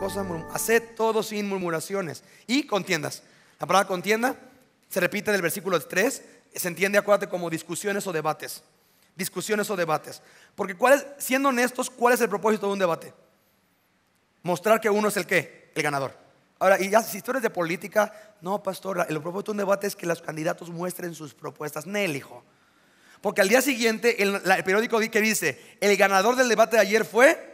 cosa, haced todo sin murmuraciones y contiendas. La palabra contienda se repite en el versículo 3, se entiende, acuérdate, como discusiones o debates. Discusiones o debates. Porque cuál siendo honestos, ¿cuál es el propósito de un debate? Mostrar que uno es el qué, el ganador. Ahora, y ya si tú eres de política, no, pastor, el propósito de un debate es que los candidatos muestren sus propuestas. el hijo. Porque al día siguiente, el, el periódico que dice, el ganador del debate de ayer fue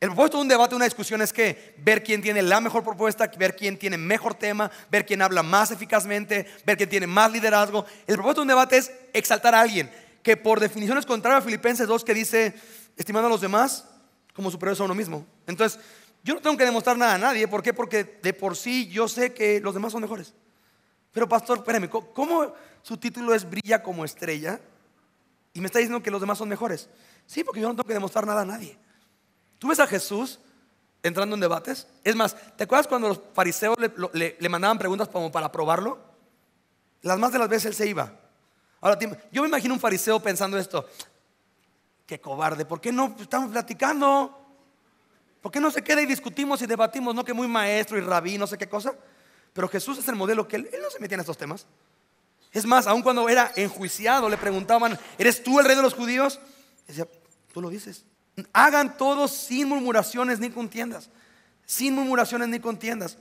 el propósito de un debate, una discusión es que ver quién tiene la mejor propuesta, ver quién tiene mejor tema, ver quién habla más eficazmente, ver quién tiene más liderazgo. El propósito de un debate es exaltar a alguien, que por definición es contrario a Filipenses 2 que dice, estimando a los demás como superiores a uno mismo. Entonces, yo no tengo que demostrar nada a nadie, ¿por qué? Porque de por sí yo sé que los demás son mejores. Pero pastor, espérame, ¿cómo su título es Brilla como estrella? Y me está diciendo que los demás son mejores. Sí, porque yo no tengo que demostrar nada a nadie. Tú ves a Jesús entrando en debates. Es más, ¿te acuerdas cuando los fariseos le, mandaban preguntas como para probarlo? Las más de las veces él se iba. Ahora, yo me imagino un fariseo pensando esto. Qué cobarde, ¿por qué no estamos platicando? ¿Por qué no se queda y discutimos y debatimos? No que muy maestro y rabí, no sé qué cosa. Pero Jesús es el modelo que él, él no se metía en estos temas. Es más, aun cuando era enjuiciado, le preguntaban, ¿eres tú el rey de los judíos? decía, tú lo dices. Hagan todo sin murmuraciones ni contiendas. Sin murmuraciones ni contiendas.